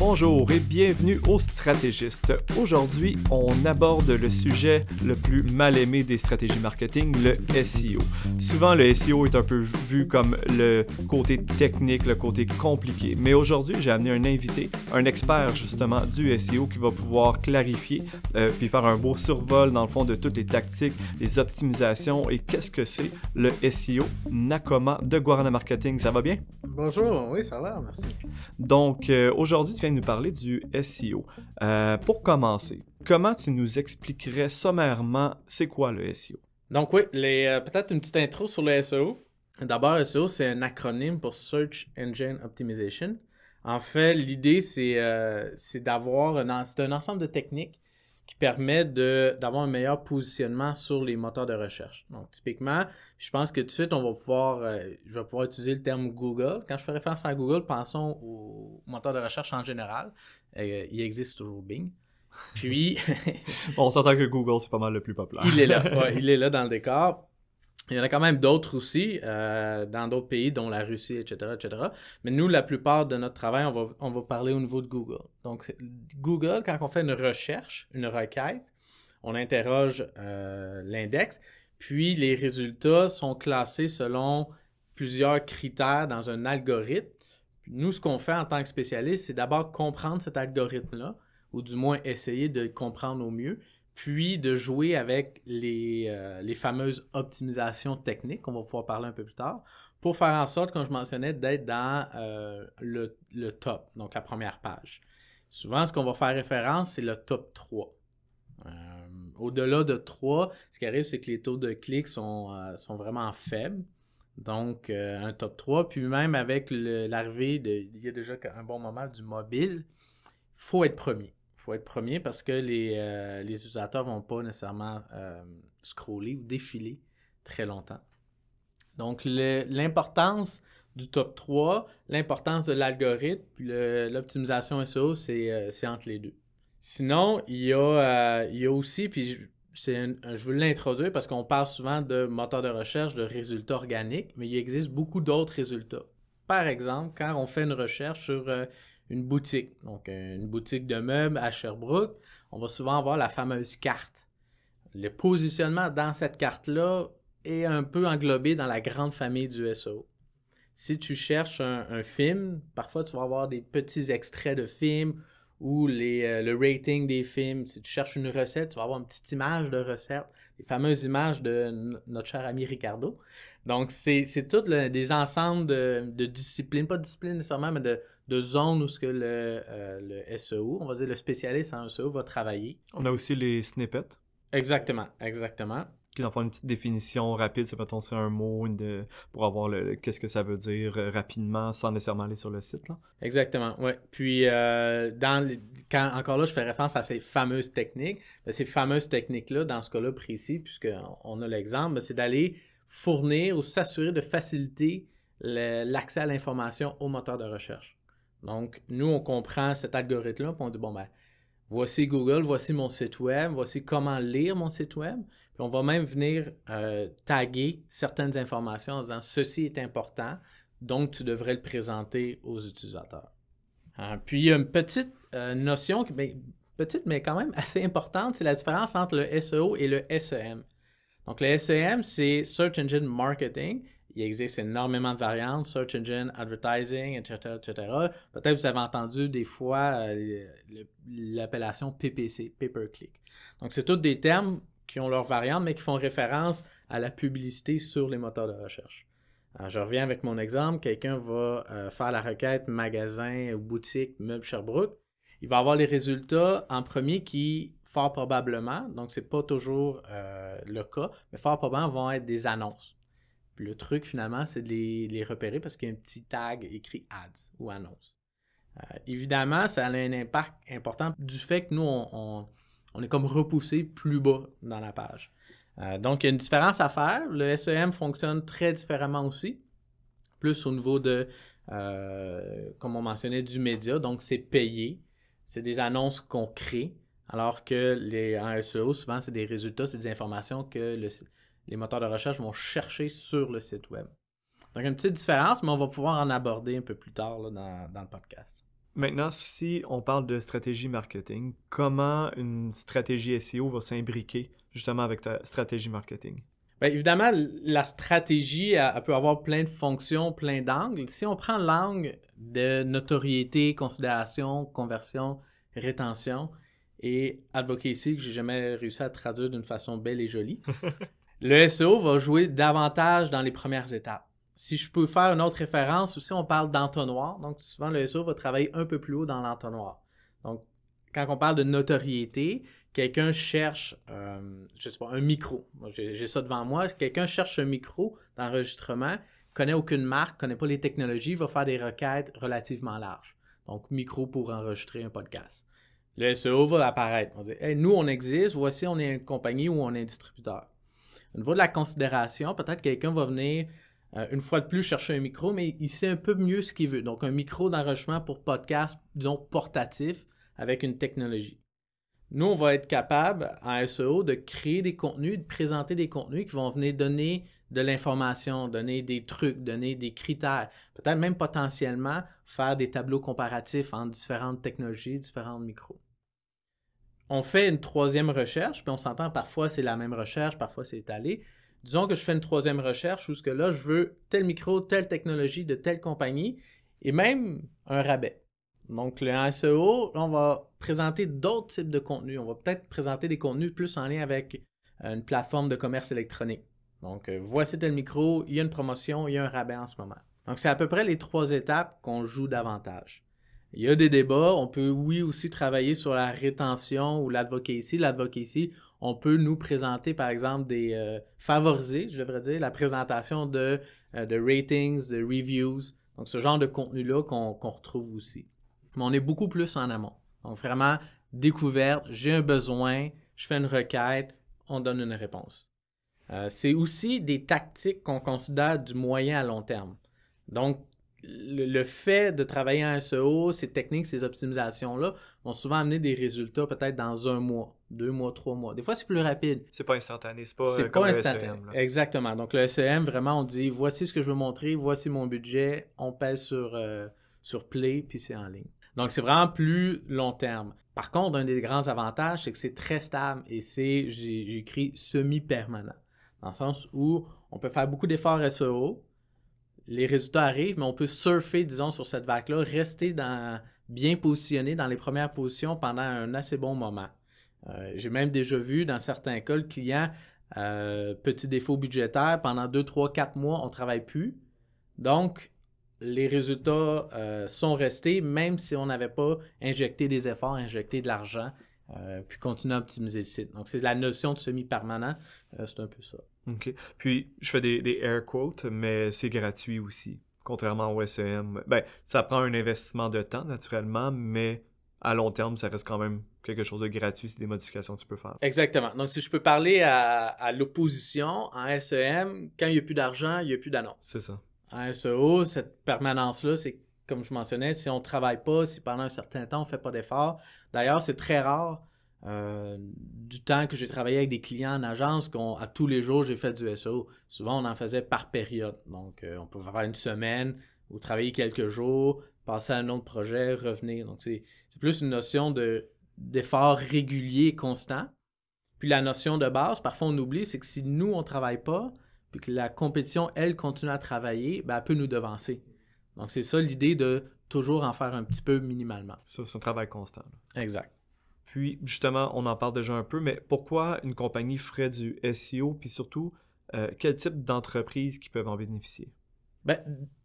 Bonjour et bienvenue au Stratégiste. Aujourd'hui, on aborde le sujet le plus mal aimé des stratégies marketing, le SEO. Souvent, le SEO est un peu vu comme le côté technique, le côté compliqué. Mais aujourd'hui, j'ai amené un invité, un expert justement du SEO qui va pouvoir clarifier euh, puis faire un beau survol dans le fond de toutes les tactiques, les optimisations et qu'est-ce que c'est le SEO. Nakoma de Guarana Marketing, ça va bien? Bonjour, oui, ça va, merci. Donc, euh, aujourd'hui, tu viens nous parler du SEO. Euh, pour commencer, comment tu nous expliquerais sommairement c'est quoi le SEO? Donc oui, euh, peut-être une petite intro sur le SEO. D'abord, SEO, c'est un acronyme pour Search Engine Optimization. En fait, l'idée, c'est euh, d'avoir un, un ensemble de techniques qui permet d'avoir un meilleur positionnement sur les moteurs de recherche. Donc, typiquement, je pense que tout de suite, on va pouvoir, euh, je vais pouvoir utiliser le terme Google. Quand je fais référence à Google, pensons aux moteurs de recherche en général. Euh, il existe toujours Bing. Puis. on s'entend que Google, c'est pas mal le plus populaire. il est là, il est là dans le décor. Il y en a quand même d'autres aussi, euh, dans d'autres pays, dont la Russie, etc., etc. Mais nous, la plupart de notre travail, on va, parler au niveau de Google. Donc, Google, quand on fait une recherche, une requête, on interroge euh, l'index, puis les résultats sont classés selon plusieurs critères dans un algorithme. nous, ce qu'on fait en tant que spécialiste, c'est d'abord comprendre cet algorithme-là, ou du moins essayer de comprendre au mieux, puis de jouer avec les, euh, fameuses optimisations techniques, qu'on va pouvoir parler un peu plus tard, pour faire en sorte, comme je mentionnais, d'être dans euh, le, top, donc la première page. Souvent, ce qu'on va faire référence, c'est le top 3. Euh, au-delà de 3, ce qui arrive, c'est que les taux de clics sont, sont vraiment faibles. Donc, un top 3. Puis même avec l'arrivée, il y a déjà un bon moment, du mobile, il faut être premier faut être premier parce que les, utilisateurs les utilisateurs vont pas nécessairement euh, scroller ou défiler très longtemps. Donc, l'importance du top 3, l'importance de l'algorithme, puis l'optimisation SEO, euh, c'est entre les deux. Sinon, il y a, euh, il y aussi, puis c'est un, je veux l'introduire parce qu'on parle souvent de moteur de recherche, de résultats organiques, mais il existe beaucoup d'autres résultats. Par exemple, quand on fait une recherche sur une boutique, donc euh, une boutique de meubles à Sherbrooke, on va souvent avoir la fameuse carte. Le positionnement dans cette carte-là est un peu englobé dans la grande famille du SEO. Si tu cherches un, film, parfois tu vas avoir des petits extraits de films ou les, euh, le rating des films. Si tu cherches une recette, tu vas avoir une petite image de recette les fameuses images de notre cher ami Ricardo. Donc, c'est tout des ensembles de, disciplines, pas de disciplines nécessairement, mais de, de zones où ce que le, euh, le, SEO, on va dire le spécialiste en SEO, va travailler. On a aussi les snippets. Exactement, exactement d'en faire une petite définition rapide, c'est peut c'est un mot pour avoir qu'est-ce que ça veut dire euh, rapidement, sans nécessairement aller sur le site. Exactement, oui. Puis, euh, dans, encore là, je fais référence à ces fameuses techniques. Ben, ces fameuses techniques-là, dans ce cas-là précis, puisqu'on a l'exemple, ben, c'est d'aller fournir ou s'assurer de faciliter l'accès à l'information au moteur de recherche. Donc, nous, on comprend cet algorithme-là, puis on dit, bon, ben, voici Google, voici mon site web, voici comment lire mon site web on va même venir euh, taguer certaines informations en disant ceci est important, donc tu devrais le présenter aux utilisateurs. Hein, puis une petite euh, notion, mais, ben, petite mais quand même assez importante, c'est la différence entre le SEO et le SEM. Donc le SEM, c'est Search Engine Marketing. Il existe énormément de variantes, Search Engine Advertising, etc. etc. Peut-être vous avez entendu des fois euh, l'appellation PPC, Pay Per Click. Donc c'est tous des termes qui ont leur variante, mais qui font référence à la publicité sur les moteurs de recherche. je reviens avec mon exemple. Quelqu'un va euh, faire la requête magasin ou boutique Meubles Sherbrooke. Il va avoir les résultats en premier qui, fort probablement, donc ce n'est pas toujours euh, le cas, mais fort probablement vont être des annonces. le truc finalement, c'est de les, repérer parce qu'il y a un petit tag écrit ads ou annonces. Euh, évidemment, ça a un impact important du fait que nous, on on est comme repoussé plus bas dans la page. Euh, donc, il y a une différence à faire. Le SEM fonctionne très différemment aussi, plus au niveau de, euh, comme on mentionnait, du média. Donc, c'est payé. C'est des annonces qu'on crée, alors que les, SEO, souvent, c'est des résultats, c'est des informations que les moteurs de recherche vont chercher sur le site web. Donc, une petite différence, mais on va pouvoir en aborder un peu plus tard dans le podcast. Maintenant, si on parle de stratégie marketing, comment une stratégie SEO va s'imbriquer justement avec ta stratégie marketing? Bien, évidemment, la stratégie peut avoir plein de fonctions, plein d'angles. Si on prend l'angle de notoriété, considération, conversion, rétention et advocacy, que j'ai jamais réussi à traduire d'une façon belle et jolie, le SEO va jouer davantage dans les premières étapes si je peux faire une autre référence, aussi on parle d'entonnoir. Donc, souvent, le SEO va travailler un peu plus haut dans l'entonnoir. Donc, quand on parle de notoriété, quelqu'un cherche, euh, je ne sais pas, un micro. J'ai ça devant moi. Quelqu'un cherche un micro d'enregistrement, connaît aucune marque, connaît pas les technologies, va faire des requêtes relativement larges. Donc, micro pour enregistrer un podcast. Le SEO va apparaître. On dit, nous, on existe, voici, on est une compagnie ou on est un distributeur. Au niveau de la considération, peut-être quelqu'un va venir euh, une fois de plus, chercher un micro, mais il sait un peu mieux ce qu'il veut. Donc, un micro d'enregistrement pour podcast, disons, portatif avec une technologie. Nous, on va être capable, à SEO, de créer des contenus, de présenter des contenus qui vont venir donner de l'information, donner des trucs, donner des critères, peut-être même potentiellement faire des tableaux comparatifs entre différentes technologies, différents micros. On fait une troisième recherche, puis on s'entend parfois c'est la même recherche, parfois c'est étalé, Disons que je fais une troisième recherche où ce que là, je veux tel micro, telle technologie de telle compagnie et même un rabais. Donc, le SEO, on va présenter d'autres types de contenus. On va peut-être présenter des contenus plus en lien avec euh, une plateforme de commerce électronique. Donc, euh, voici tel micro, il y a une promotion, il y a un rabais en ce moment. Donc, c'est à peu près les trois étapes qu'on joue davantage. Il y a des débats. On peut, oui, aussi travailler sur la rétention ou l'advocacy. L'advocacy, on peut nous présenter, par exemple, des favorisés, euh, favoriser, je devrais dire, la présentation euh, de, ratings, de reviews. Donc, ce genre de contenu-là qu'on retrouve aussi. Mais on est beaucoup plus en amont. Donc, vraiment, découverte, j'ai un besoin, je fais une requête, on donne une réponse. Euh, c'est aussi des tactiques qu'on considère du moyen à long terme. Donc, le, le fait de travailler en SEO, ces techniques, ces optimisations-là vont souvent amener des résultats peut-être dans un mois deux mois, trois mois. Des fois, c'est plus rapide. C'est pas instantané, c'est pas, pas instantané. E Exactement. Donc, le SEM, vraiment, on dit voici ce que je veux montrer, voici mon budget, on pèse sur, euh, sur Play, puis c'est en ligne. Donc, c'est vraiment plus long terme. Par contre, un des grands avantages, c'est que c'est très stable et c'est, j'écris, semi-permanent. Dans le sens où on peut faire beaucoup d'efforts SEO, les résultats arrivent, mais on peut surfer, disons, sur cette vague-là, rester dans, bien positionné dans les premières positions pendant un assez bon moment. Euh, j'ai même déjà vu dans certains cas le client, euh, petit défaut budgétaire, pendant 2, 3, 4 mois, on ne travaille plus. Donc, les résultats euh, sont restés, même si on n'avait pas injecté des efforts, injecté de l'argent, puis continuer à optimiser le site. Donc, c'est la notion de semi-permanent, c'est un peu ça. OK. Puis, je fais des, des air quotes, mais c'est gratuit aussi contrairement au SEM. Ben, ça prend un investissement de temps, naturellement, mais à long terme, ça reste quand même quelque chose de gratuit, c'est des modifications que tu peux faire. Exactement. Donc, si je peux parler à, l'opposition, en SEM, quand il n'y a plus d'argent, il n'y a plus d'annonce. C'est ça. En SEO, cette permanence-là, c'est comme je mentionnais, si on ne travaille pas, si pendant un certain temps, on ne fait pas d'efforts. D'ailleurs, c'est très rare euh, du temps que j'ai travaillé avec des clients en agence qu'on à tous les jours, j'ai fait du SEO. Souvent, on en faisait par période. Donc, euh, on pouvait avoir une semaine ou travailler quelques jours, passer à un autre projet, revenir. Donc, c'est plus une notion de d'efforts réguliers et constants. Puis la notion de base, parfois on oublie, c'est que si nous, on ne travaille pas, puis que la compétition, elle, continue à travailler, bien, elle peut nous devancer. Donc c'est ça l'idée de toujours en faire un petit peu minimalement. Ça, c'est un travail constant. Exact. Puis justement, on en parle déjà un peu, mais pourquoi une compagnie ferait du SEO, puis surtout, euh, quel type d'entreprises qui peuvent en bénéficier? Ben,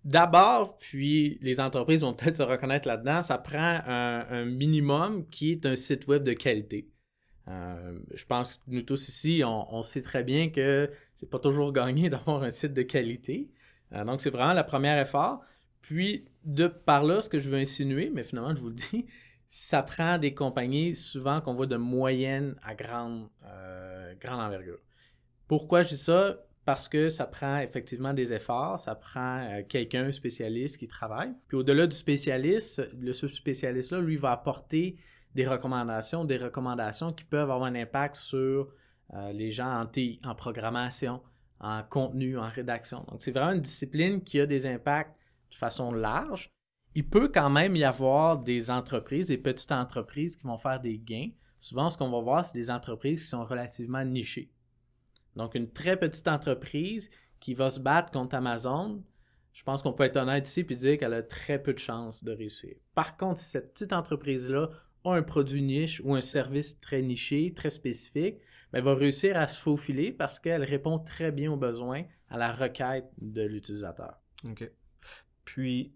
d'abord, puis les entreprises vont peut-être se reconnaître là-dedans, ça prend un, minimum qui est un site web de qualité. Euh, je pense que nous tous ici, on, sait très bien que c'est pas toujours gagné d'avoir un site de qualité. Euh, donc, c'est vraiment le premier effort. Puis, de par là, ce que je veux insinuer, mais finalement, je vous le dis, ça prend des compagnies souvent qu'on voit de moyenne à grande, euh, grande envergure. Pourquoi je dis ça? parce que ça prend effectivement des efforts, ça prend euh, quelqu'un spécialiste qui travaille. Puis au-delà du spécialiste, le spécialiste là lui, va apporter des recommandations, des recommandations qui peuvent avoir un impact sur euh, les gens en, TI, en programmation, en contenu, en rédaction. Donc, c'est vraiment une discipline qui a des impacts de façon large. Il peut quand même y avoir des entreprises, des petites entreprises qui vont faire des gains. Souvent, ce qu'on va voir, c'est des entreprises qui sont relativement nichées. Donc, une très petite entreprise qui va se battre contre Amazon, je pense qu'on peut être honnête ici et dire qu'elle a très peu de chances de réussir. Par contre, si cette petite entreprise-là a un produit niche ou un service très niché, très spécifique, ben, elle va réussir à se faufiler parce qu'elle répond très bien aux besoins, à la requête de l'utilisateur. OK. Puis,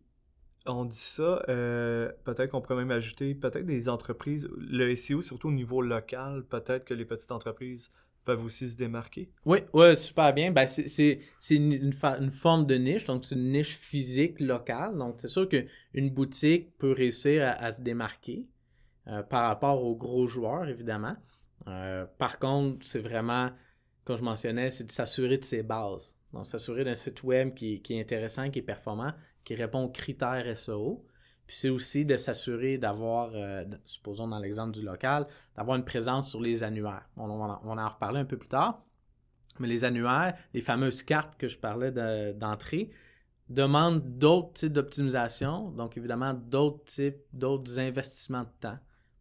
on dit ça, euh, peut-être qu'on pourrait même ajouter peut-être des entreprises, le SEO surtout au niveau local, peut-être que les petites entreprises peuvent aussi se démarquer. Oui, ouais, super bien. Ben, c'est une, forme de niche, donc c'est une niche physique locale. Donc, c'est sûr qu'une boutique peut réussir à, se démarquer euh, par rapport aux gros joueurs, évidemment. Euh, par contre, c'est vraiment, comme je mentionnais, c'est de s'assurer de ses bases. Donc, s'assurer d'un site web qui, est intéressant, qui est performant, qui répond aux critères SEO. Puis c'est aussi de s'assurer d'avoir, euh, supposons dans l'exemple du local, d'avoir une présence sur les annuaires. On, en reparler un peu plus tard. Mais les annuaires, les fameuses cartes que je parlais d'entrée, demandent d'autres types d'optimisation, donc évidemment d'autres types, d'autres investissements de temps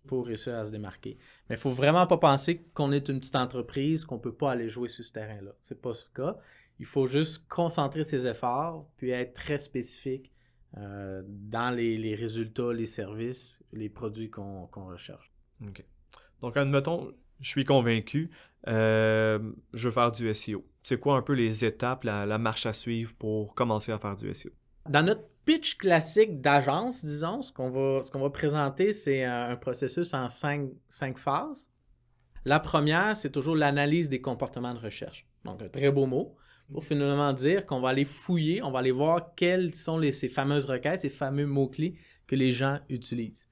pour réussir à se démarquer. Mais il ne faut vraiment pas penser qu'on est une petite entreprise, qu'on ne peut pas aller jouer sur ce terrain-là. Ce n'est pas ce cas. Il faut juste concentrer ses efforts, puis être très spécifique euh, dans les, résultats, les services, les produits qu'on recherche. OK. Donc, admettons, je suis convaincu, euh, je veux faire du SEO. C'est quoi un peu les étapes, la, marche à suivre pour commencer à faire du SEO? Dans notre pitch classique d'agence, disons, ce qu'on va, présenter, c'est un processus en cinq phases. La première, c'est toujours l'analyse des comportements de recherche. Donc, un très beau mot pour finalement dire qu'on va aller fouiller, on va aller voir quelles sont ces fameuses requêtes, ces fameux mots-clés que les gens utilisent.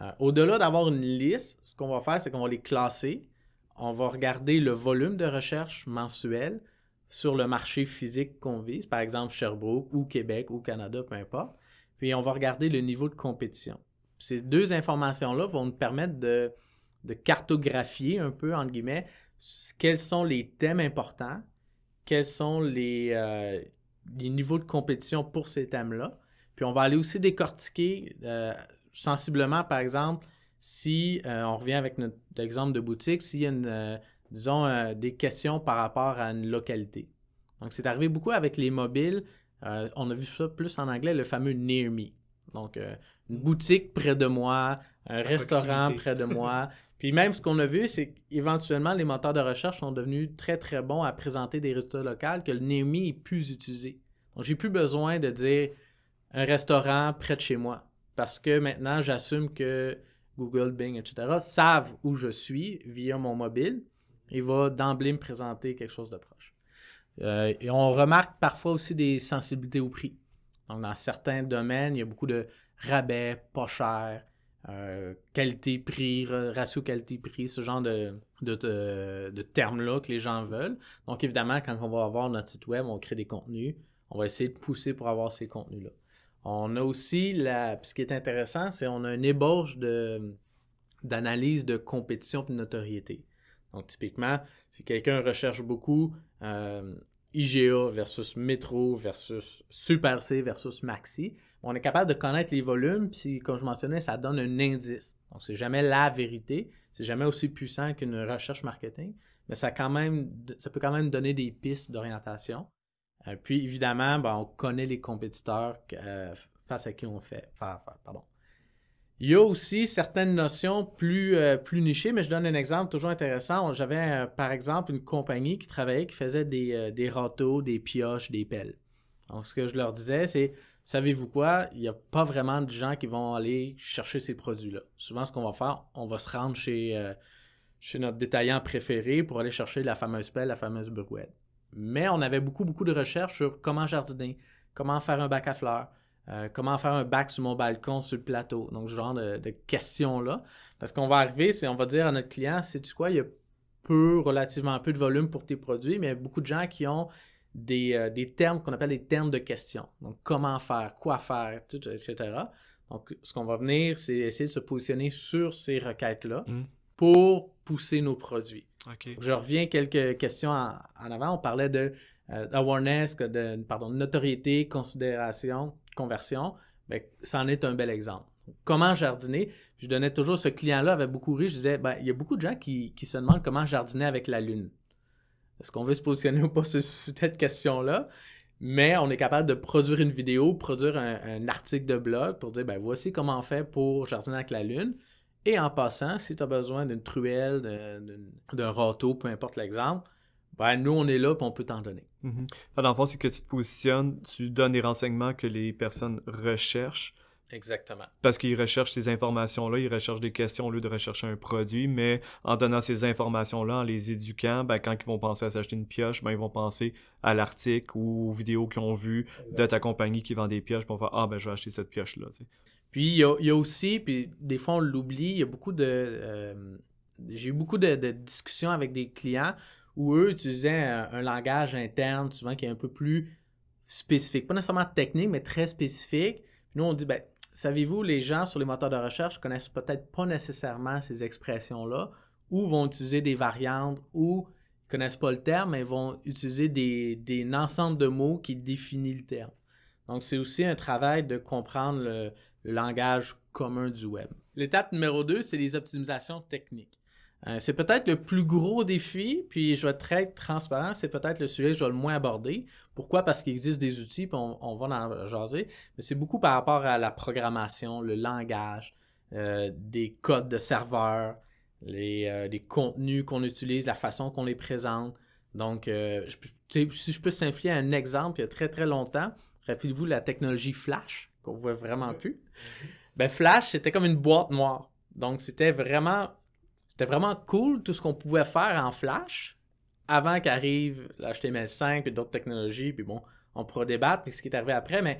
Euh, au-delà d'avoir une liste, ce qu'on va faire, c'est qu'on va les classer. On va regarder le volume de recherche mensuel sur le marché physique qu'on vise, par exemple Sherbrooke ou Québec ou Canada, peu importe. Puis on va regarder le niveau de compétition. Ces deux informations-là vont nous permettre de, de cartographier un peu, entre guillemets, quels sont les thèmes importants quels sont euh, les, niveaux de compétition pour ces thèmes-là. Puis on va aller aussi décortiquer euh, sensiblement, par exemple, si euh, on revient avec notre exemple de boutique, s'il y a disons, des questions par rapport à une localité. Donc, c'est arrivé beaucoup avec les mobiles. on a vu ça plus en anglais, le fameux near me. Donc, une mmh. boutique près de moi, un restaurant près de moi. Puis même ce qu'on a vu, c'est qu'éventuellement, les moteurs de recherche sont devenus très, très bons à présenter des résultats locaux que le NEMI est plus utilisé. Donc, j'ai plus besoin de dire un restaurant près de chez moi parce que maintenant, j'assume que Google, Bing, etc., savent où je suis via mon mobile et va d'emblée me présenter quelque chose de proche. Euh, et on remarque parfois aussi des sensibilités au prix. Donc, dans certains domaines, il y a beaucoup de rabais, pas cher, euh, qualité-prix, ratio qualité-prix, ce genre de, termes-là que les gens veulent. Donc, évidemment, quand on va avoir notre site web, on crée des contenus, on va essayer de pousser pour avoir ces contenus-là. On a aussi, la, ce qui est intéressant, c'est qu'on a une ébauche d'analyse de compétition et de notoriété. Donc, typiquement, si quelqu'un recherche beaucoup euh, IGA versus Metro versus Super C versus Maxi, on est capable de connaître les volumes, puis comme je mentionnais, ça donne un indice. Donc, c'est jamais la vérité, c'est jamais aussi puissant qu'une recherche marketing, mais ça, quand même, ça peut quand même donner des pistes d'orientation. Euh, puis, évidemment, ben, on connaît les compétiteurs euh, face à qui on fait affaire. Il y a aussi certaines notions plus, euh, plus nichées, mais je donne un exemple toujours intéressant. J'avais, par exemple, une compagnie qui travaillait, qui faisait des, des râteaux, des pioches, des pelles. Donc, ce que je leur disais, c'est savez-vous quoi? Il n'y a pas vraiment de gens qui vont aller chercher ces produits-là. Souvent, ce qu'on va faire, on va se rendre chez, euh, chez notre détaillant préféré pour aller chercher la fameuse pelle, la fameuse brouette. Mais on avait beaucoup, beaucoup de recherches sur comment jardiner, comment faire un bac à fleurs, euh, comment faire un bac sur mon balcon, sur le plateau. Donc, ce genre de, questions-là. Parce qu'on va arriver, c'est on va dire à notre client, c'est tu quoi, il y a peu, relativement peu de volume pour tes produits, mais il y a beaucoup de gens qui ont euh, des, termes qu'on appelle des termes de questions. Donc, comment faire, quoi faire, etc. Donc, ce qu'on va venir, c'est essayer de se positionner sur ces requêtes-là hmm. pour pousser nos produits. Je reviens quelques questions en, avant. On parlait de euh, de pardon, notoriété, considération, conversion. C'en ça est un bel exemple. Comment jardiner? Je donnais toujours ce client-là avait beaucoup ri. Je disais, ben, il y a beaucoup de gens qui se demandent comment jardiner avec la lune. Est-ce qu'on veut se positionner ou pas sur, cette question-là? Mais on est capable de produire une vidéo, produire un, article de blog pour dire, ben voici comment on fait pour jardiner avec la lune. Et en passant, si tu as besoin d'une truelle, d'un râteau, peu importe l'exemple, ben, nous, on est là et on peut t'en donner. Mm-hmm. Dans le fond, c'est que tu te positionnes, tu donnes les renseignements que les personnes recherchent Exactement. Parce qu'ils recherchent ces informations-là, ils recherchent des questions au lieu de rechercher un produit, mais en donnant ces informations-là, en les éduquant, ben, quand ils vont penser à s'acheter une pioche, ben, ils vont penser à l'article ou aux vidéos qu'ils ont vues de ta compagnie qui vend des pioches pour faire Ah, ben, je vais acheter cette pioche-là. Puis il y a, aussi, puis des fois on l'oublie, il y a beaucoup de. Euh, j'ai eu beaucoup de, discussions avec des clients où eux utilisaient un, un langage interne, souvent qui est un peu plus spécifique, pas nécessairement technique, mais très spécifique. Puis nous, on dit, ben, savez-vous, les gens sur les moteurs de recherche connaissent peut-être pas nécessairement ces expressions-là ou vont utiliser des variantes ou ne connaissent pas le terme, mais vont utiliser des, des ensemble de mots qui définissent le terme. Donc, c'est aussi un travail de comprendre le, le langage commun du web. L'étape numéro 2, c'est les optimisations techniques. Euh, c'est peut-être le plus gros défi, puis je vais être très transparent, c'est peut-être le sujet que je vais le moins aborder. Pourquoi? Parce qu'il existe des outils, puis on, va en jaser, mais c'est beaucoup par rapport à la programmation, le langage, euh, des codes de serveurs, les, euh, contenus qu'on utilise, la façon qu'on les présente. Donc, si je peux simplifier un exemple, il y a très très longtemps, rappelez-vous la technologie Flash, qu'on voit vraiment plus. Ben, Flash, c'était comme une boîte noire. Donc, c'était vraiment c'était vraiment cool tout ce qu'on pouvait faire en Flash avant qu'arrive l'HTML5 et d'autres technologies. Puis bon, on pourra débattre puis ce qui est arrivé après, mais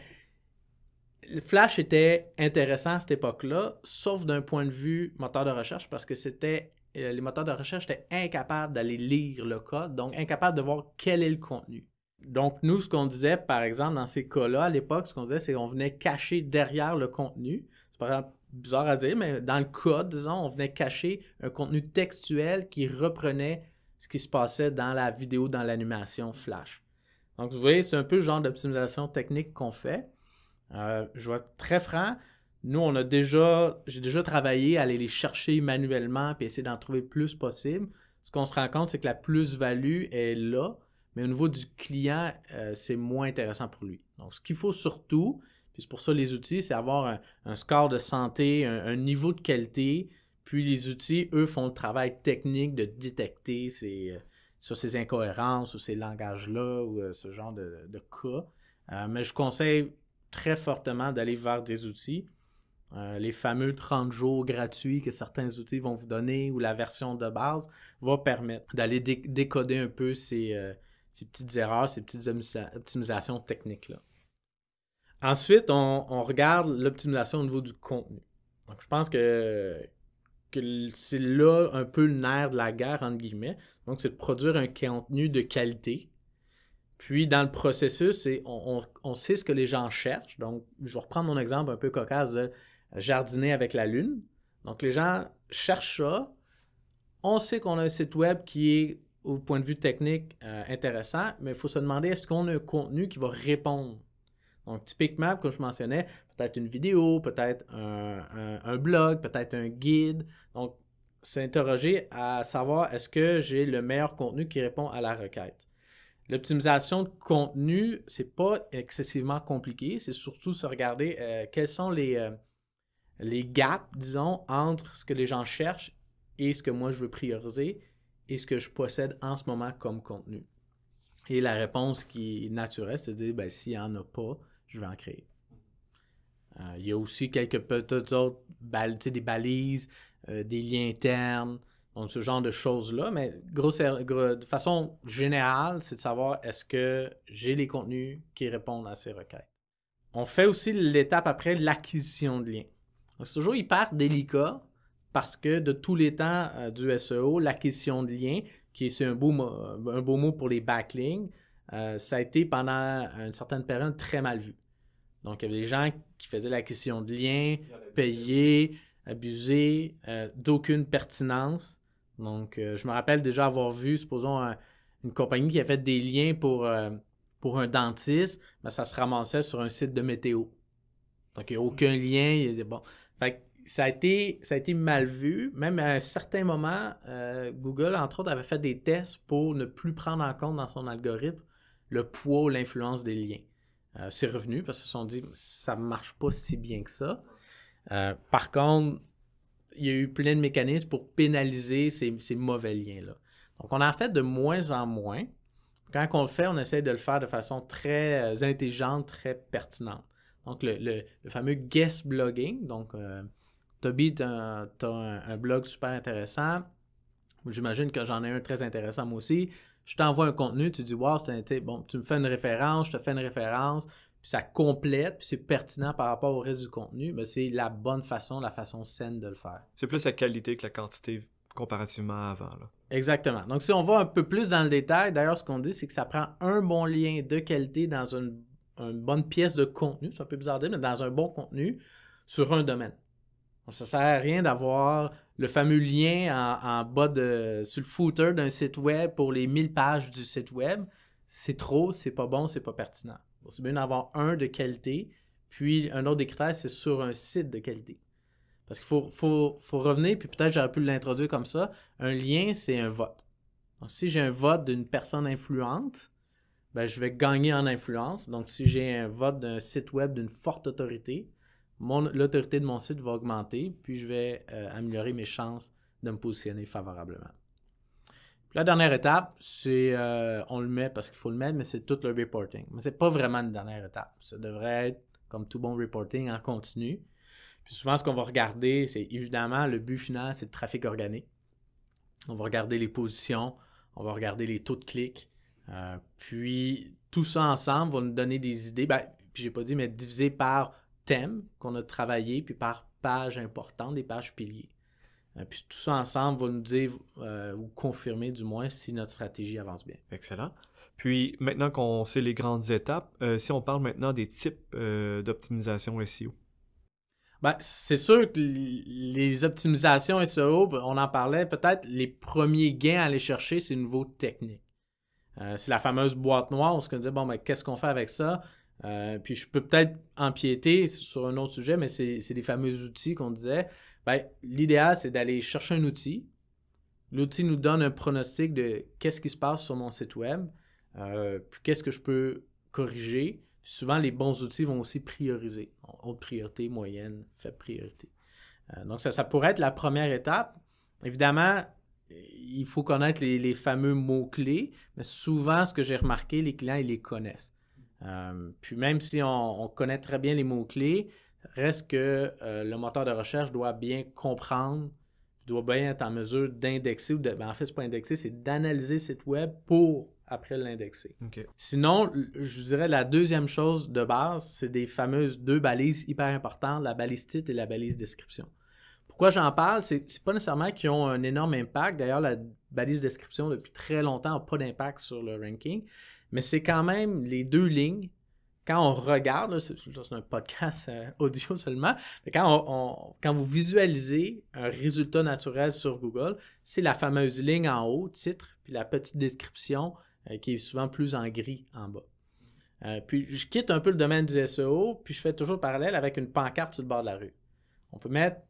Flash était intéressant à cette époque-là, sauf d'un point de vue moteur de recherche parce que c'était euh, les moteurs de recherche étaient incapables d'aller lire le code, donc incapables de voir quel est le contenu. Donc, nous, ce qu'on disait, par exemple, dans ces cas-là, à l'époque, ce qu'on disait, c'est qu'on venait cacher derrière le contenu. par exemple bizarre à dire, mais dans le code, disons, on venait cacher un contenu textuel qui reprenait ce qui se passait dans la vidéo, dans l'animation Flash. Donc, vous voyez, c'est un peu le genre d'optimisation technique qu'on fait. Euh, je vais être très franc. Nous, on a déjà, j'ai déjà travaillé à aller les chercher manuellement puis essayer d'en trouver le plus possible. Ce qu'on se rend compte, c'est que la plus-value est là, mais au niveau du client, euh, c'est moins intéressant pour lui. Donc, ce qu'il faut surtout, puis c'est pour ça les outils, c'est avoir un, score de santé, un, niveau de qualité. Puis les outils, eux, font le travail technique de détecter ces, euh, sur ces incohérences ou ces langages-là ou euh, ce genre de, cas. Euh, mais je conseille très fortement d'aller vers des outils. les fameux 30 jours gratuits que certains outils vont vous donner ou la version de base va permettre d'aller décoder un peu ces, ces petites erreurs, ces petites optimisations techniques-là. Ensuite, on, regarde l'optimisation au niveau du contenu. Donc, je pense que, c'est là un peu le nerf de la guerre, entre guillemets. Donc, c'est de produire un contenu de qualité. Puis, dans le processus, on, sait ce que les gens cherchent. Donc, je vais reprendre mon exemple un peu cocasse de jardiner avec la lune. Donc, les gens cherchent ça. On sait qu'on a un site web qui est, au point de vue technique, euh, intéressant, mais il faut se demander est-ce qu'on a un contenu qui va répondre donc, typiquement, comme je mentionnais, peut-être une vidéo, peut-être un, blog, peut-être un guide. Donc, s'interroger à savoir est-ce que j'ai le meilleur contenu qui répond à la requête. L'optimisation de contenu, ce n'est pas excessivement compliqué. C'est surtout se regarder euh, quels sont euh, les, gaps, disons, entre ce que les gens cherchent et ce que moi je veux prioriser et ce que je possède en ce moment comme contenu. Et la réponse qui est naturelle, c'est de dire ben, s'il n'y en a pas, je vais en créer. Euh, il y a aussi quelques petites autres bal des balises, euh, des liens internes, ce genre de choses-là. Mais er, de façon générale, c'est de savoir est-ce que j'ai les contenus qui répondent à ces requêtes. On fait aussi l'étape après l'acquisition de liens. C'est toujours hyper délicat parce que de tous les temps euh, du SEO, l'acquisition de liens, qui est un beau, un beau mot pour les backlinks, ça a été pendant une certaine période très mal vu. Donc, il y avait des gens qui faisaient l'acquisition de liens, payés, abusés, euh, d'aucune pertinence. Donc, euh, je me rappelle déjà avoir vu, supposons, une compagnie qui a fait des liens pour, euh, pour un dentiste, mais ben, ça se ramassait sur un site de météo. Donc, il n'y a aucun hmm. lien. Il bon. ça a, été, ça a été mal vu. Même à un certain moment, Google, entre autres, avait fait des tests pour ne plus prendre en compte dans son algorithme le poids ou l'influence des liens. Euh, c'est revenu parce qu'ils se sont dit ça ne marche pas si bien que ça. Euh, par contre, il y a eu plein de mécanismes pour pénaliser ces, mauvais liens-là. Donc, on en fait de moins en moins. Quand on le fait, on essaie de le faire de façon très euh, intelligente, très pertinente. Donc, le, fameux guest blogging. Donc, Toby, tu as, un blog super intéressant. J'imagine que j'en ai un très intéressant moi aussi je t'envoie un contenu, tu dis, wow, c'est bon, tu me fais une référence, je te fais une référence, puis ça complète, puis c'est pertinent par rapport au reste du contenu, mais c'est la bonne façon, la façon saine de le faire. C'est plus la qualité que la quantité comparativement à avant. Là. Exactement. Donc, si on va un peu plus dans le détail, d'ailleurs, ce qu'on dit, c'est que ça prend un bon lien de qualité dans une, bonne pièce de contenu, c'est un peu bizarre de dire, mais dans un bon contenu sur un domaine. Ça sert à rien d'avoir le fameux lien en, bas de, sur le footer d'un site web pour les 1000 pages du site web. C'est trop, c'est pas bon, c'est pas pertinent. C'est bien d'avoir un de qualité, puis un autre des critères, c'est sur un site de qualité. Parce qu'il faut, revenir, puis peut-être j'aurais pu l'introduire comme ça. Un lien, c'est un vote. Donc, si j'ai un vote d'une personne influente, ben, je vais gagner en influence. Donc, si j'ai un vote d'un site web d'une forte autorité, l'autorité de mon site va augmenter, puis je vais euh, améliorer mes chances de me positionner favorablement. la dernière étape, c'est, euh, on le met parce qu'il faut le mettre, mais c'est tout le reporting. Mais ce n'est pas vraiment une dernière étape. Ça devrait être, comme tout bon reporting, en continu. Puis souvent, ce qu'on va regarder, c'est évidemment, le but final, c'est le trafic organique. On va regarder les positions, on va regarder les taux de clics. Euh, puis tout ça ensemble va nous donner des idées. Ben, puis n'ai pas dit, mais divisé par thèmes qu'on a travaillé, puis par page importante, des pages piliers. Euh, puis tout ça ensemble va nous dire, euh, ou confirmer du moins, si notre stratégie avance bien. Excellent. Puis maintenant qu'on sait les grandes étapes, euh, si on parle maintenant des types d'optimisation SEO. Ben, c'est sûr que les optimisations SEO, ben, on en parlait peut-être, les premiers gains à aller chercher, c'est niveau technique. c'est la fameuse boîte noire, on se dit, bon, mais ben, qu'est-ce qu'on fait avec ça? Euh, puis je peux peut-être empiéter sur un autre sujet, mais c'est les fameux outils qu'on disait. Ben, l'idéal, c'est d'aller chercher un outil. L'outil nous donne un pronostic de qu'est-ce qui se passe sur mon site web, euh, puis qu'est-ce que je peux corriger. Souvent, les bons outils vont aussi prioriser. Haute priorité, moyenne, faible priorité. Euh, donc, ça, ça pourrait être la première étape. Évidemment, il faut connaître les, les fameux mots-clés, mais souvent, ce que j'ai remarqué, les clients, ils les connaissent. Euh, puis même si on, connaît très bien les mots-clés, reste que euh, le moteur de recherche doit bien comprendre, doit bien être en mesure d'indexer, ou de, ben, en fait, ce pas indexer, c'est d'analyser le site web pour après l'indexer. Sinon, je dirais la deuxième chose de base, c'est des fameuses deux balises hyper importantes, la balise titre et la balise description. Pourquoi j'en parle, c'est pas nécessairement qu'ils ont un énorme impact. D'ailleurs, la balise description, depuis très longtemps, n'a pas d'impact sur le ranking mais c'est quand même les deux lignes. Quand on regarde, c'est un podcast euh, audio seulement, quand, vous visualisez un résultat naturel sur Google, c'est la fameuse ligne en haut, titre, puis la petite description euh, qui est souvent plus en gris en bas. Euh, puis je quitte un peu le domaine du SEO, puis je fais toujours parallèle avec une pancarte sur le bord de la rue. On peut mettre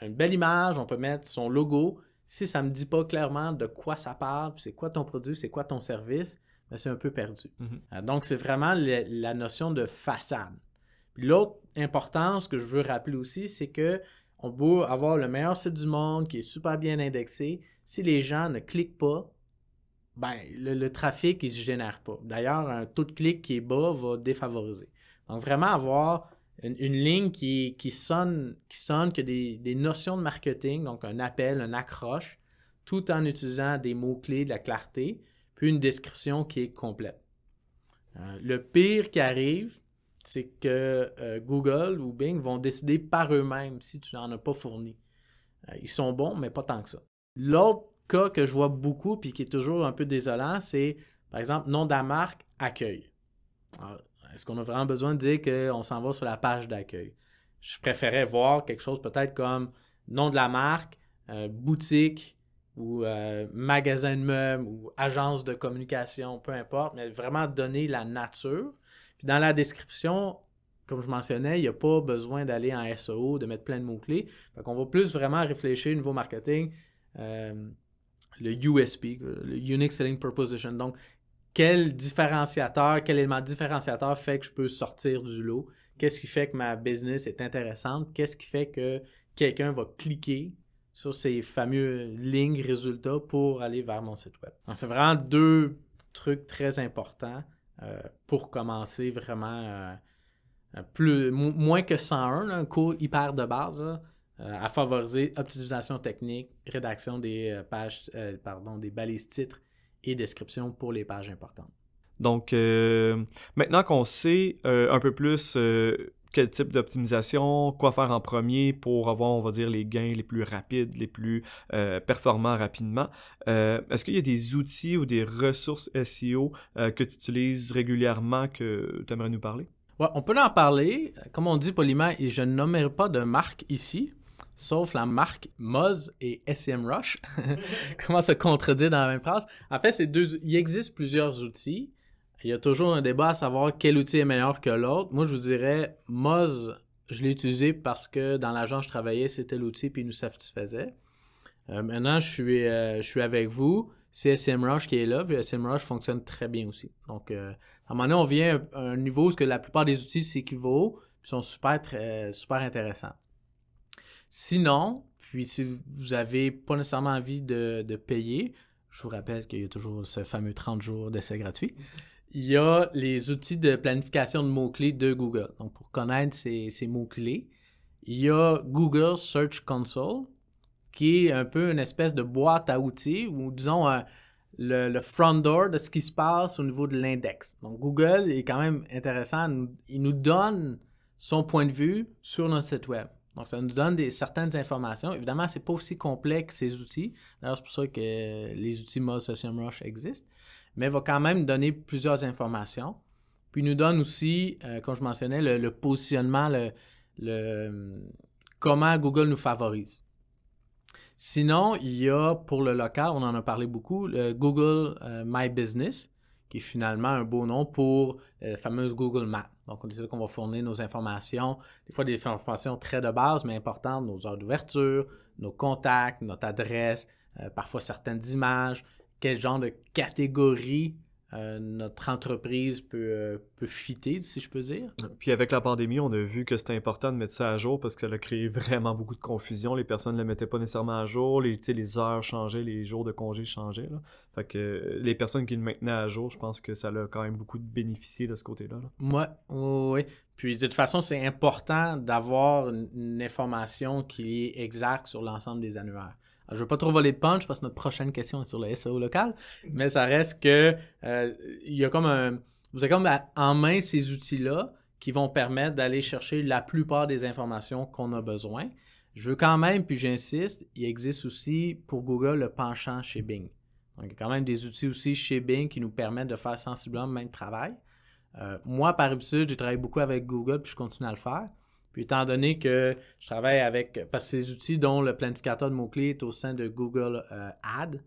une belle image, on peut mettre son logo. Si ça ne me dit pas clairement de quoi ça parle, c'est quoi ton produit, c'est quoi ton service, c'est un peu perdu. Mhm. Euh, donc, c'est vraiment la notion de façade. L'autre importance que je veux rappeler aussi, c'est que on peut avoir le meilleur site du monde qui est super bien indexé. Si les gens ne cliquent pas, ben, le, trafic, ne se génère pas. D'ailleurs, un taux de clic qui est bas va défavoriser. Donc, vraiment avoir une, ligne qui, sonne, qui sonne que des, des notions de marketing, donc un appel, un accroche, tout en utilisant des mots-clés, de la clarté, une description qui est complète. Euh, le pire qui arrive, c'est que euh, Google ou Bing vont décider par eux-mêmes si tu n'en as pas fourni. Euh, ils sont bons, mais pas tant que ça. L'autre cas que je vois beaucoup puis qui est toujours un peu désolant, c'est par exemple nom de la marque, accueil. Est-ce qu'on a vraiment besoin de dire qu'on s'en va sur la page d'accueil? Je préférais voir quelque chose peut-être comme nom de la marque, boutique, ou euh, magasin de meubles ou agence de communication, peu importe, mais vraiment donner la nature. Puis dans la description, comme je mentionnais, il n'y a pas besoin d'aller en SEO, de mettre plein de mots-clés. Donc, on va plus vraiment réfléchir au niveau marketing, euh, le USP, le Unique Selling Proposition. Donc, quel différenciateur, quel élément différenciateur fait que je peux sortir du lot? Qu'est-ce qui fait que ma business est intéressante? Qu'est-ce qui fait que quelqu'un va cliquer sur ces fameux lignes résultats pour aller vers mon site web. C'est vraiment deux trucs très importants euh, pour commencer vraiment euh, euh, plus, moins que 101, un cours hyper de base à favoriser optimisation technique, rédaction des pages, pardon, des balises titres et descriptions pour les pages importantes. Donc, maintenant qu'on sait un peu plus quel type d'optimisation, quoi faire en premier pour avoir, on va dire, les gains les plus rapides, les plus euh, performants rapidement. Euh, est-ce qu'il y a des outils ou des ressources SEO euh, que tu utilises régulièrement que tu aimerais nous parler? Oui, on peut en parler. Comme on dit poliment, et je ne nommerai pas de marque ici, sauf la marque Moz et SEMrush. Comment se contredire dans la même phrase? En fait, deux, il existe plusieurs outils il y a toujours un débat à savoir quel outil est meilleur que l'autre. Moi, je vous dirais, Moz, je l'ai utilisé parce que dans l'agence, je travaillais, c'était l'outil, puis il nous satisfaisait. Euh, maintenant, je suis, euh, je suis avec vous. C'est SMRush qui est là, puis SMRush fonctionne très bien aussi. Donc, euh, à un moment donné, on vient à un niveau où la plupart des outils s'équivaut, puis sont super, très, super intéressants. Sinon, puis si vous n'avez pas nécessairement envie de, de payer, je vous rappelle qu'il y a toujours ce fameux 30 jours d'essai gratuit il y a les outils de planification de mots-clés de Google. Donc, pour connaître ces, mots-clés, il y a Google Search Console, qui est un peu une espèce de boîte à outils, ou disons le, front door de ce qui se passe au niveau de l'index. Donc, Google est quand même intéressant. Il nous donne son point de vue sur notre site Web. Donc, ça nous donne certaines informations. Évidemment, ce n'est pas aussi complet que ces outils. D'ailleurs, c'est pour ça que les outils Moz SEMrush existent mais va quand même donner plusieurs informations. Puis nous donne aussi, euh, comme je mentionnais, le, positionnement, le, comment Google nous favorise. Sinon, il y a pour le local, on en a parlé beaucoup, le Google euh, My Business, qui est finalement un beau nom pour euh, la fameuse Google Maps. Donc, on essaie qu'on va fournir nos informations, des fois des informations très de base, mais importantes, nos heures d'ouverture, nos contacts, notre adresse, parfois certaines images, quel genre de catégorie euh, notre entreprise euh, peut, fitter, si je peux dire. Puis avec la pandémie, on a vu que c'était important de mettre ça à jour parce que ça a créé vraiment beaucoup de confusion. Les personnes ne le mettaient pas nécessairement à jour. Les, heures changeaient, les jours de congé changeaient. Fait que euh, les personnes qui le maintenaient à jour, je pense que ça a quand même beaucoup de bénéficié de ce côté-là. Moi, oui, oui. Puis de toute façon, c'est important d'avoir une information qui est exacte sur l'ensemble des annuaires. Je je veux pas trop voler de je parce que notre prochaine question est sur le SEO local, mais ça reste que euh, il y a comme vous avez comme en main ces outils-là qui vont permettre d'aller chercher la plupart des informations qu'on a besoin. Je veux quand même, puis j'insiste, il existe aussi pour Google le penchant chez Bing. Donc, il y a quand même des outils aussi chez Bing qui nous permettent de faire sensiblement le même travail. Euh, moi, par habitude, j'ai travaillé beaucoup avec Google, puis je continue à le faire. Puis étant donné que je travaille avec, parce que ces outils dont le planificateur de mots-clés est au sein de Google euh, Ads,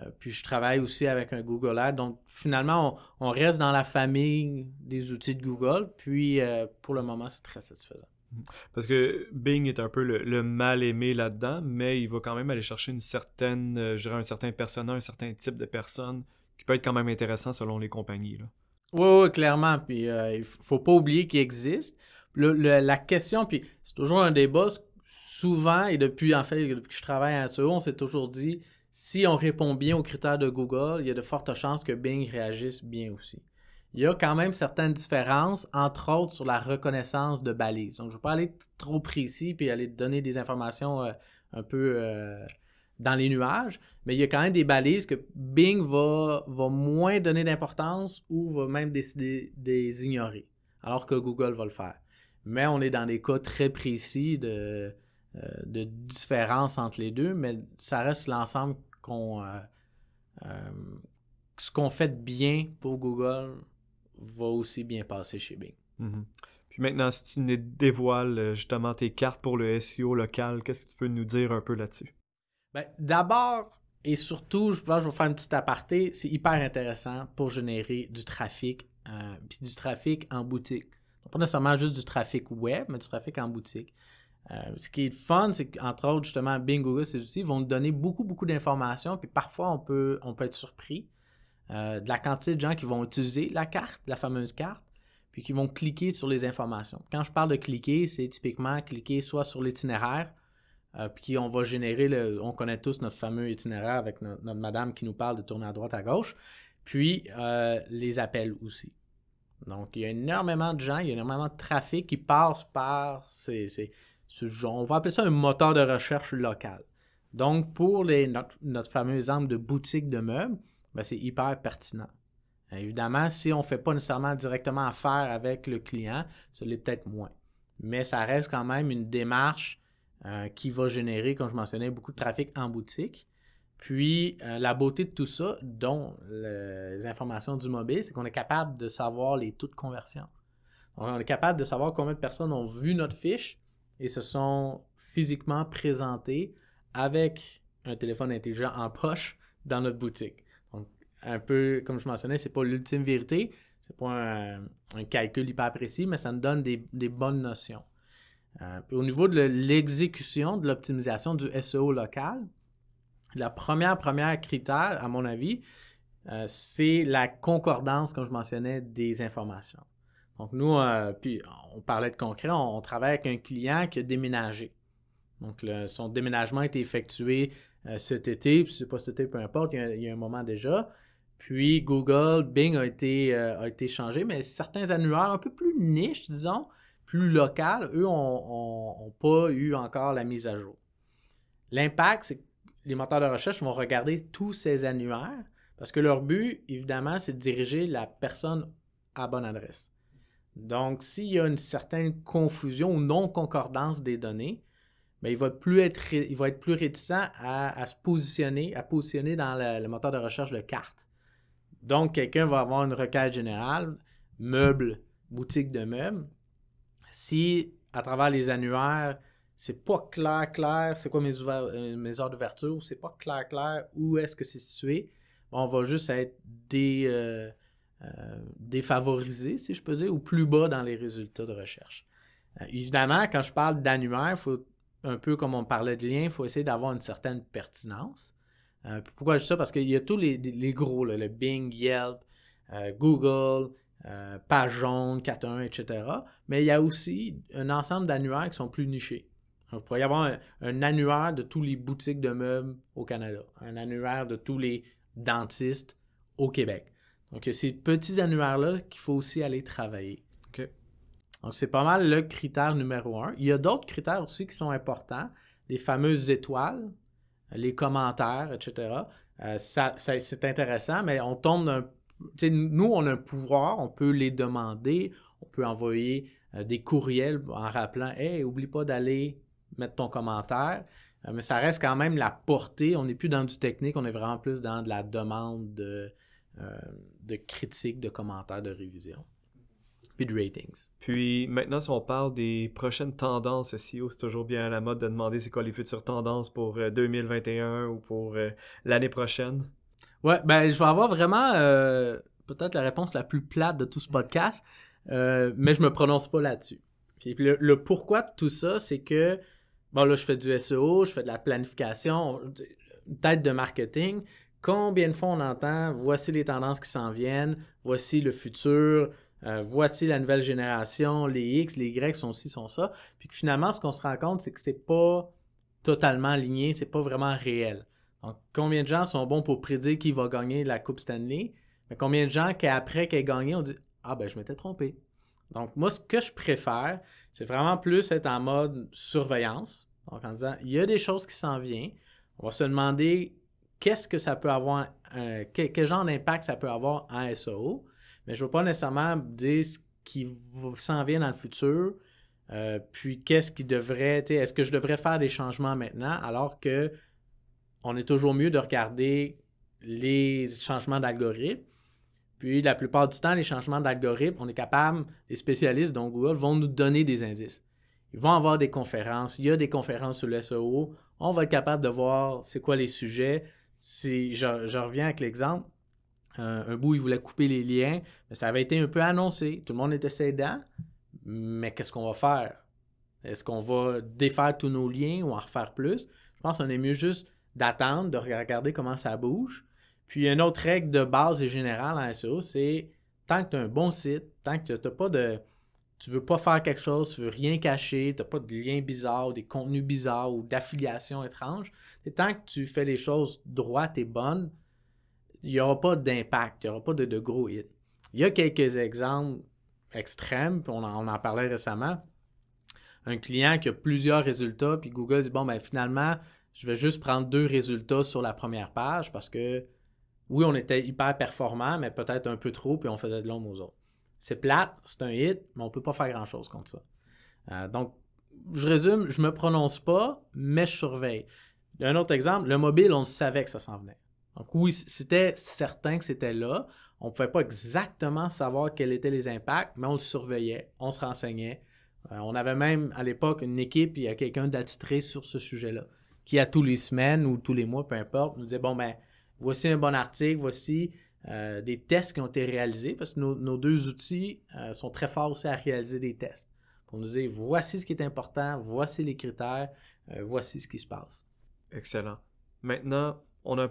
euh, puis je travaille aussi avec un Google Ads. Donc finalement, on, reste dans la famille des outils de Google. Puis euh, pour le moment, c'est très satisfaisant. Mm-hmm. Parce que Bing est un peu le, mal-aimé là-dedans, mais il va quand même aller chercher une certaine, je dirais un certain personnage, un certain type de personne qui peut être quand même intéressant selon les compagnies. Oui, oui, clairement. Puis il ne faut pas oublier qu'il existe la question, puis c'est toujours un débat, souvent, et depuis, en que je travaille à SEO, on s'est toujours dit, si on répond bien aux critères de Google, il y a de fortes chances que Bing réagisse bien aussi. Il y a quand même certaines différences, entre autres sur la reconnaissance de balises. Donc, je ne vais pas aller trop précis et aller donner des informations euh, un peu euh, dans les nuages, mais il y a quand même des balises que Bing va, va moins donner d'importance ou va même décider de ignorer, alors que Google va le faire mais on est dans des cas très précis de, euh, de différence entre les deux, mais ça reste l'ensemble qu'on. Euh, euh, ce qu'on fait bien pour Google va aussi bien passer chez Bing. Mm-hmm. Puis maintenant, si tu nous dévoiles justement tes cartes pour le SEO local, qu'est-ce que tu peux nous dire un peu là-dessus? Ben, d'abord et surtout, je vais, vous faire un petit aparté, c'est hyper intéressant pour générer du trafic, puis du trafic en boutique pas nécessairement juste du trafic web, mais du trafic en boutique. Euh, ce qui est fun, c'est qu'entre autres, justement, Bing, Google, ces outils vont nous donner beaucoup, beaucoup d'informations. Puis parfois, on peut, on peut être surpris euh, de la quantité de gens qui vont utiliser la carte, la fameuse carte, puis qui vont cliquer sur les informations. Quand je parle de cliquer, c'est typiquement cliquer soit sur l'itinéraire, euh, puis on va générer, le, on connaît tous notre fameux itinéraire avec notre madame qui nous parle de tourner à droite, à gauche, puis les appels aussi. Donc, il y a énormément de gens, il y a énormément de trafic qui passe par ce genre. On va appeler ça un moteur de recherche local. Donc, pour notre, fameux exemple de boutique de meubles, ben, c'est hyper pertinent. Évidemment, si on ne fait pas nécessairement directement affaire avec le client, ça l'est peut-être moins. Mais ça reste quand même une démarche euh, qui va générer, comme je mentionnais, beaucoup de trafic en boutique. Puis, euh, la beauté de tout ça, dont les informations du mobile, c'est qu'on est capable de savoir les taux de conversion. on est capable de savoir combien de personnes ont vu notre fiche et se sont physiquement présentées avec un téléphone intelligent en poche dans notre boutique. Donc, un peu comme je mentionnais, ce n'est pas l'ultime vérité, Ce n'est pas un, calcul hyper précis, mais ça nous donne des, bonnes notions. Euh, au niveau de l'exécution, de l'optimisation du SEO local, la première, première critère, à mon avis, euh, c'est la concordance, comme je mentionnais, des informations. Donc, nous, euh, puis on parlait de concret, on, travaille avec un client qui a déménagé. Donc, son déménagement a été effectué euh, cet été, puis c'est pas cet été, peu importe, il y, a, un moment déjà. Puis Google, Bing a été, été changé, mais certains annuaires un peu plus niche, disons, plus local, eux n'ont pas eu encore la mise à jour. L'impact, c'est que les moteurs de recherche vont regarder tous ces annuaires parce que leur but, évidemment, c'est de diriger la personne à bonne adresse. Donc, s'il y a une certaine confusion ou non-concordance des données, mais ben, il, va être, plus réticent à, se positionner, à positionner dans le, moteur de recherche de carte. Donc, quelqu'un va avoir une requête générale, meubles, boutique de meubles. Si, à travers les annuaires, c'est pas clair, clair, c'est quoi euh, mes, heures d'ouverture, c'est pas clair, clair, où est-ce que c'est situé. On va juste être euh, euh, défavorisé, si je peux dire, ou plus bas dans les résultats de recherche. évidemment, quand je parle d'annuaire, faut un peu comme on parlait de lien, il faut essayer d'avoir une certaine pertinence. pourquoi je dis ça? Parce qu'il y a tous les, gros, le Bing, Yelp, Google, Page jaune, 4.1, etc. Mais il y a aussi un ensemble d'annuaires qui sont plus nichés il pourrait y avoir un, annuaire de tous les boutiques de meubles au Canada, un annuaire de tous les dentistes au Québec. Donc, il y a ces petits annuaires-là qu'il faut aussi aller travailler. Donc, c'est pas mal le critère numéro un. Il y a d'autres critères aussi qui sont importants, les fameuses étoiles, les commentaires, etc. Euh, ça, c'est intéressant, mais on tombe d'un... Nous, on a un pouvoir, on peut les demander, on peut envoyer euh, des courriels en rappelant Hey, oublie pas d'aller mettre ton commentaire. Euh, mais ça reste quand même la portée. On n'est plus dans du technique, on est vraiment plus dans de la demande de, euh, de critiques, de commentaires, de révision. Puis de ratings. Puis maintenant, si on parle des prochaines tendances SEO, c'est toujours bien à la mode de demander c'est quoi les futures tendances pour 2021 euh, ou pour l'année prochaine. Ouais, ben je vais avoir vraiment peut-être la réponse la plus plate de tout ce podcast, mais je me prononce pas là-dessus. le, pourquoi de tout ça, c'est que bon, là, je fais du SEO, je fais de la planification, tête de marketing. Combien de fois on entend voici les tendances qui s'en viennent, voici le futur, euh, voici la nouvelle génération, les X, les Y sont ci, sont ça. Puis finalement, ce qu'on se rend compte, c'est que ce n'est pas totalement aligné, c'est pas vraiment réel. Donc, combien de gens sont bons pour prédire qui va gagner la Coupe Stanley, mais combien de gens après qu'elle ait gagné, on dit Ah ben je m'étais trompé. Donc, moi, ce que je préfère, c'est vraiment plus être en mode surveillance. Donc, en disant, il y a des choses qui s'en viennent. On va se demander qu'est-ce que ça peut avoir, euh, quel, genre d'impact ça peut avoir en SEO. Mais je ne veux pas nécessairement dire ce qui s'en vient dans le futur. Euh, puis qu'est-ce qui devrait, est-ce que je devrais faire des changements maintenant alors que on est toujours mieux de regarder les changements d'algorithme puis la plupart du temps, les changements d'algorithme, on est capable, les spécialistes, donc Google, vont nous donner des indices. Ils vont avoir des conférences, il y a des conférences sur le SEO, on va être capable de voir c'est quoi les sujets. Si je, reviens avec l'exemple, euh, un bout, il voulait couper les liens, mais ça avait été un peu annoncé. Tout le monde était cédant, mais qu'est-ce qu'on va faire? Est-ce qu'on va défaire tous nos liens ou en refaire plus? Je pense qu'on est mieux juste d'attendre, de regarder comment ça bouge, puis une autre règle de base et générale en SEO, c'est tant que tu as un bon site, tant que tu n'as pas de. Tu veux pas faire quelque chose, tu ne veux rien cacher, tu n'as pas de liens bizarres, des contenus bizarres ou d'affiliations étranges. tant que tu fais les choses droites et bonnes, il n'y aura pas d'impact, il n'y aura pas de, gros hit. Il y a quelques exemples extrêmes, on en, on en parlait récemment. Un client qui a plusieurs résultats, puis Google dit Bon, ben finalement, je vais juste prendre deux résultats sur la première page parce que oui, on était hyper performant, mais peut-être un peu trop, puis on faisait de l'ombre aux autres. C'est plate, c'est un hit, mais on ne peut pas faire grand-chose contre ça. Euh, donc, je résume, je ne me prononce pas, mais je surveille. Un autre exemple, le mobile, on savait que ça s'en venait. Donc oui, c'était certain que c'était là. On ne pouvait pas exactement savoir quels étaient les impacts, mais on le surveillait, on se renseignait. Euh, on avait même à l'époque une équipe, il y a quelqu'un d'attitré sur ce sujet-là, qui à tous les semaines ou tous les mois, peu importe, nous disait, bon, ben, voici un bon article, voici euh, des tests qui ont été réalisés, parce que nos, deux outils euh, sont très forts aussi à réaliser des tests. Pour nous dire, voici ce qui est important, voici les critères, euh, voici ce qui se passe. Excellent. Maintenant, on, a,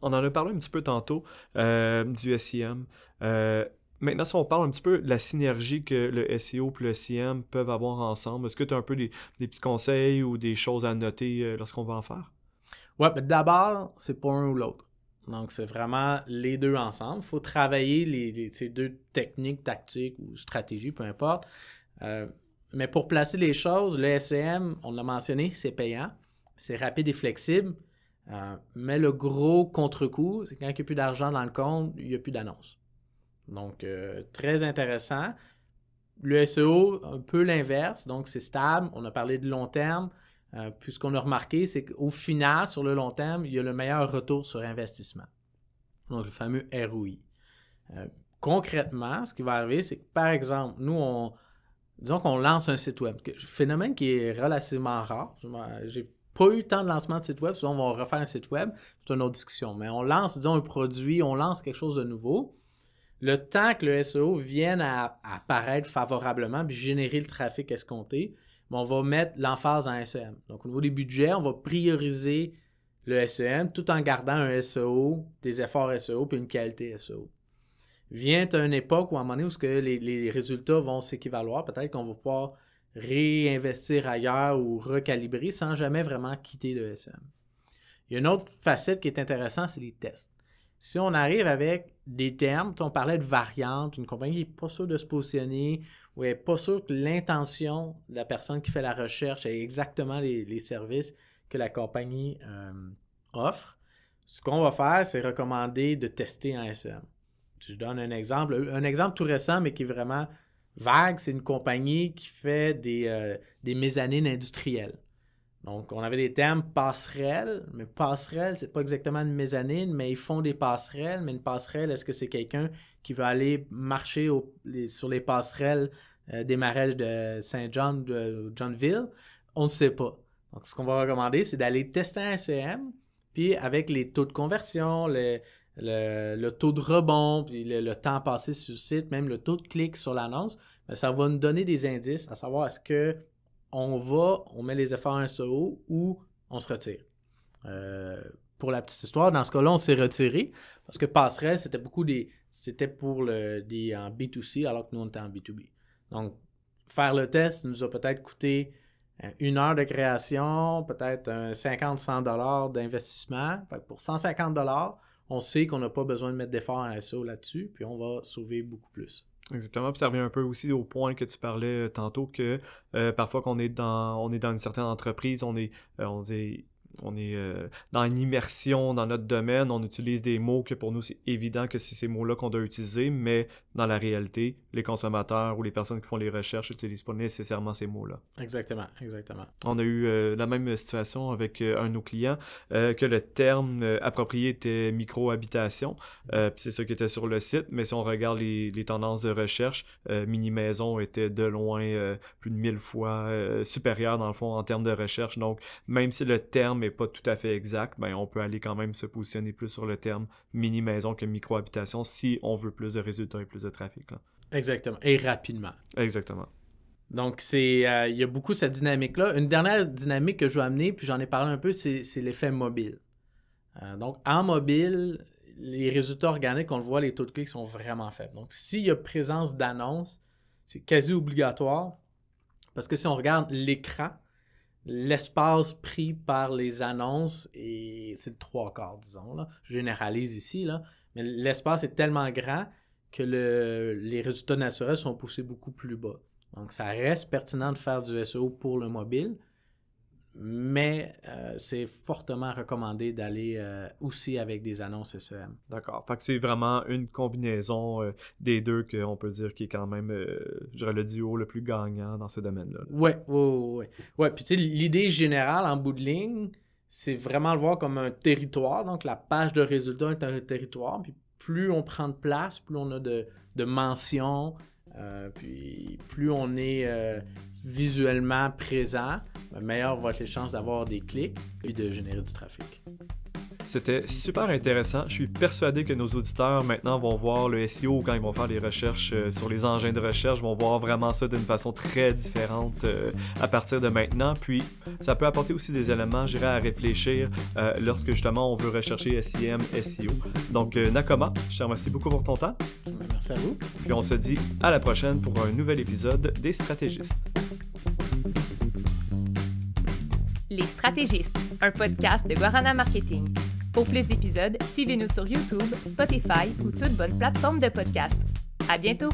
en a parlé un petit peu tantôt du SIEM. Maintenant, si on parle un petit peu de la synergie que le SEO et le SEM peuvent avoir ensemble, est-ce que tu as un peu des, petits conseils ou des choses à noter lorsqu'on va en faire? Oui, ben, d'abord, c'est pas un ou l'autre. Donc, c'est vraiment les deux ensemble. Il faut travailler ces deux techniques, tactiques ou stratégies, peu importe. Euh, mais pour placer les choses, le SEM, on l'a mentionné, c'est payant, c'est rapide et flexible. Euh, mais le gros contre-coup, c'est quand il n'y a plus d'argent dans le compte, il n'y a plus d'annonce. Donc, euh, très intéressant. Le SEO, un peu l'inverse, donc c'est stable. On a parlé de long terme. Puisqu'on euh, puis ce qu'on a remarqué, c'est qu'au final, sur le long terme, il y a le meilleur retour sur investissement. Donc le fameux ROI. Euh, concrètement, ce qui va arriver, c'est que par exemple, nous, on, disons qu'on lance un site web, phénomène qui est relativement rare. n'ai pas eu temps de lancement de site web, sinon on va refaire un site web, c'est une autre discussion. Mais on lance, disons, un produit, on lance quelque chose de nouveau. Le temps que le SEO vienne à, apparaître favorablement puis générer le trafic escompté, on va mettre l'emphase en SEM. Donc, au niveau des budgets, on va prioriser le SEM tout en gardant un SEO, des efforts SEO puis une qualité SEO. Vient une époque ou à un moment donné où que les résultats vont s'équivaloir, peut-être qu'on va pouvoir réinvestir ailleurs ou recalibrer sans jamais vraiment quitter le SEM. Il y a une autre facette qui est intéressante, c'est les tests. Si on arrive avec des termes, on parlait de variantes, une compagnie qui n'est pas sûre de se positionner, ou n'est pas sûre que l'intention de la personne qui fait la recherche est exactement les, services que la compagnie euh, offre, ce qu'on va faire, c'est recommander de tester un SEM. Je donne un exemple, un exemple tout récent, mais qui est vraiment vague, c'est une compagnie qui fait des, euh, des industrielles. Donc, on avait des termes passerelles, mais passerelle, c'est pas exactement une mezzanine, mais ils font des passerelles. Mais une passerelle, est-ce que c'est quelqu'un qui veut aller marcher sur les passerelles euh, des marais de saint jean de Johnville? On ne sait pas. Donc, ce qu'on va recommander, c'est d'aller tester un CM, puis avec les taux de conversion, le, taux de rebond, puis le, le, temps passé sur le site, même le taux de clic sur l'annonce, ben, ça va nous donner des indices à savoir est-ce que on va, on met les efforts en SEO ou on se retire. Euh, pour la petite histoire, dans ce cas-là, on s'est retiré parce que passerait, c'était beaucoup des. C'était pour le, des en B2C alors que nous, on était en B2B. Donc, faire le test nous a peut-être coûté euh, une heure de création, peut-être 50-100 euh, d'investissement. Pour 150 on sait qu'on n'a pas besoin de mettre d'efforts en SEO là-dessus, puis on va sauver beaucoup plus. Exactement. ça revient un peu aussi au point que tu parlais euh, tantôt que euh, parfois qu'on est dans on est dans une certaine entreprise, on est, euh, on est on est euh, dans une immersion dans notre domaine, on utilise des mots que pour nous c'est évident que c'est ces mots-là qu'on doit utiliser, mais dans la réalité, les consommateurs ou les personnes qui font les recherches n'utilisent pas nécessairement ces mots-là. Exactement, exactement. On a eu euh, la même situation avec euh, un de nos clients, que le terme approprié était micro-habitation, c'est ce qui était sur le site, mais si on regarde les, tendances de recherche, mini-maison était de loin plus de 1000 fois supérieure dans le fond en termes de recherche, donc même si le terme mais pas tout à fait exact, ben on peut aller quand même se positionner plus sur le terme mini-maison que micro-habitation si on veut plus de résultats et plus de trafic. Exactement. Et rapidement. Exactement. Donc, c'est, euh, il y a beaucoup cette dynamique-là. Une dernière dynamique que je veux amener, puis j'en ai parlé un peu, c'est, l'effet mobile. Euh, donc, en mobile, les résultats organiques, on le voit, les taux de clics sont vraiment faibles. Donc, s'il y a présence d'annonce, c'est quasi obligatoire. Parce que si on regarde l'écran, l'espace pris par les annonces, et c'est le trois quarts, disons, je généralise ici, là, mais l'espace est tellement grand que les résultats naturels sont poussés beaucoup plus bas. Donc, ça reste pertinent de faire du SEO pour le mobile, mais euh, c'est fortement recommandé d'aller euh, aussi avec des annonces SEM. D'accord. Fait c'est vraiment une combinaison euh, des deux qu'on peut dire qui est quand même, je dirais, le duo le plus gagnant dans ce domaine-là. Oui, oui, oui. Ouais. Puis tu sais, l'idée générale en bout de ligne, c'est vraiment le voir comme un territoire. Donc la page de résultats est un territoire. Puis plus on prend de place, plus on a de, de mentions, euh, puis plus on est euh, visuellement présent, ben, meilleur va être les chances d'avoir des clics et de générer du trafic. C'était super intéressant. Je suis persuadé que nos auditeurs maintenant vont voir le SEO quand ils vont faire des recherches euh, sur les engins de recherche, vont voir vraiment ça d'une façon très différente euh, à partir de maintenant. Puis, ça peut apporter aussi des éléments, j'irai à réfléchir euh, lorsque justement on veut rechercher SIM, SEO. Donc, Nakoma, je te remercie beaucoup pour ton temps. Merci à vous. Puis, on se dit à la prochaine pour un nouvel épisode des stratégistes. Les Stratégistes, un podcast de Guarana Marketing. Pour plus d'épisodes, suivez-nous sur YouTube, Spotify ou toute bonne plateforme de podcast. À bientôt!